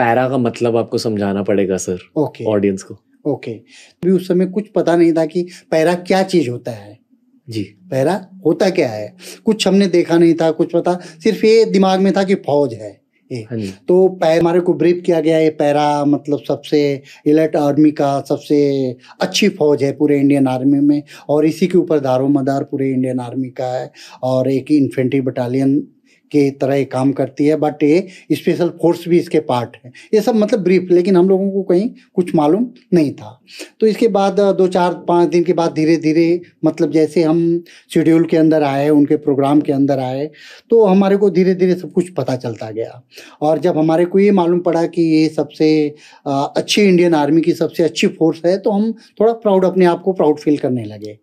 para का मतलब आपको समझाना पड़ेगा सर ओके ऑडियंस को ओके भी उस समय कुछ पता नहीं था कि पैरा क्या चीज होता है जी पैरा होता क्या है कुछ हमने देखा नहीं था कुछ पता सिर्फ ये दिमाग में था कि फौज है हाँ तो पैर हमारे को ब्रीफ किया गया ये पैरा मतलब सबसे इलेट आर्मी का सबसे अच्छी फौज है पूरे इंडियन आर्मी में और इसी के ऊपर दारो मदार पूरे इंडियन आर्मी का है और एक इन्फेंट्री बटालियन के तरह काम करती है बट ये स्पेशल फोर्स भी इसके पार्ट है ये सब मतलब ब्रीफ लेकिन हम लोगों को कहीं कुछ मालूम नहीं था तो इसके बाद दो चार पाँच दिन के बाद धीरे धीरे मतलब जैसे हम शेड्यूल के अंदर आए उनके प्रोग्राम के अंदर आए तो हमारे को धीरे धीरे सब कुछ पता चलता गया और जब हमारे को ये मालूम पड़ा कि ये सबसे अच्छी इंडियन आर्मी की सबसे अच्छी फोर्स है तो हम थोड़ा प्राउड अपने आप को प्राउड फील करने लगे